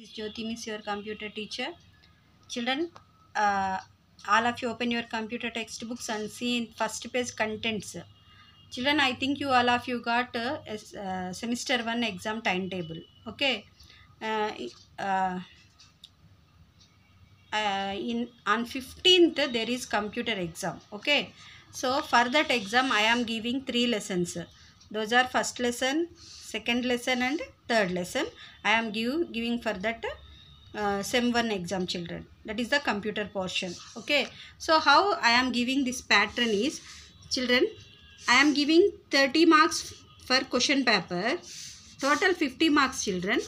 This Jyoti Miss, your computer teacher. Children, uh, all of you open your computer textbooks and see in first page contents. Children, I think you all of you got uh, uh, semester 1 exam timetable. Okay. Uh, uh, uh, in on 15th there is computer exam okay so for that exam i am giving three lessons those are first lesson second lesson and third lesson i am give giving for that uh, sem 1 exam children that is the computer portion okay so how i am giving this pattern is children i am giving 30 marks for question paper total 50 marks children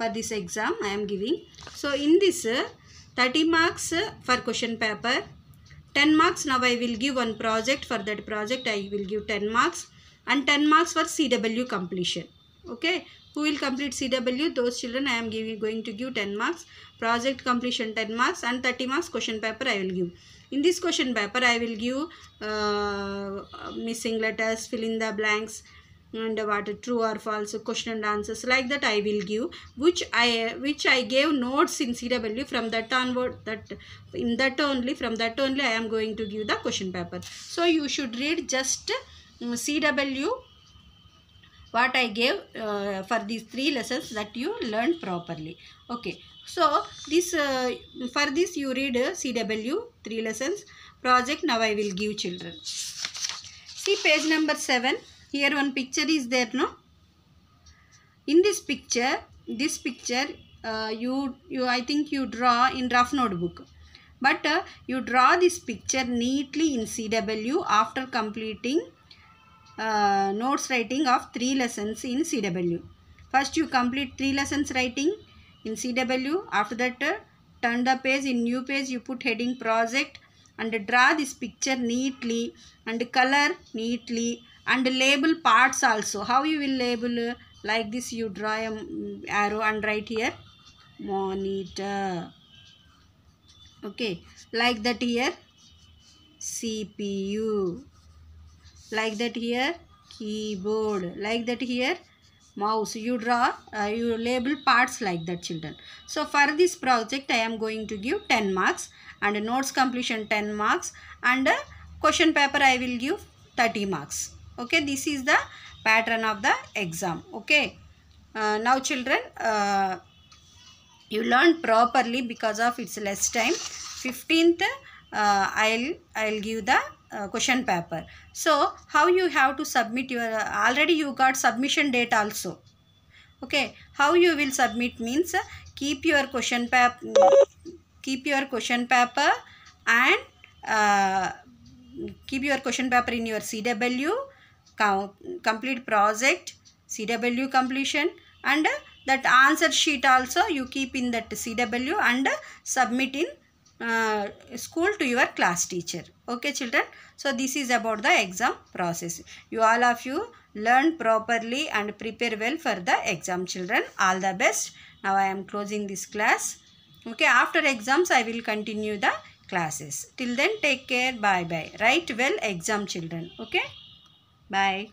for this exam i am giving so in this uh, 30 marks for question paper 10 marks now i will give one project for that project i will give 10 marks and 10 marks for CW completion. Okay. Who will complete CW? Those children I am giving, going to give 10 marks. Project completion 10 marks and 30 marks question paper I will give. In this question paper I will give uh, missing letters, fill in the blanks and what true or false question and answers like that I will give which I which I gave notes in CW from that onward that in that only from that only I am going to give the question paper. So you should read just CW what I gave uh, for these three lessons that you learned properly. Okay. So, this uh, for this you read CW three lessons project now I will give children. See page number 7. Here one picture is there no. In this picture, this picture uh, you, you I think you draw in rough notebook. But uh, you draw this picture neatly in CW after completing uh, notes writing of three lessons in CW. First you complete three lessons writing in CW. After that uh, turn the page in new page you put heading project and draw this picture neatly and color neatly and label parts also. How you will label uh, like this you draw mm, arrow and write here monitor. Okay like that here CPU like that here keyboard like that here mouse you draw uh, you label parts like that children so for this project i am going to give 10 marks and notes completion 10 marks and uh, question paper i will give 30 marks okay this is the pattern of the exam okay uh, now children uh, you learn properly because of its less time 15th uh, i'll i'll give the uh, question paper so how you have to submit your uh, already you got submission date also okay how you will submit means uh, keep your question paper keep your question paper and uh, keep your question paper in your cw complete project cw completion and uh, that answer sheet also you keep in that cw and uh, submit in uh, school to your class teacher okay children so this is about the exam process you all of you learn properly and prepare well for the exam children all the best now i am closing this class okay after exams i will continue the classes till then take care bye bye write well exam children okay bye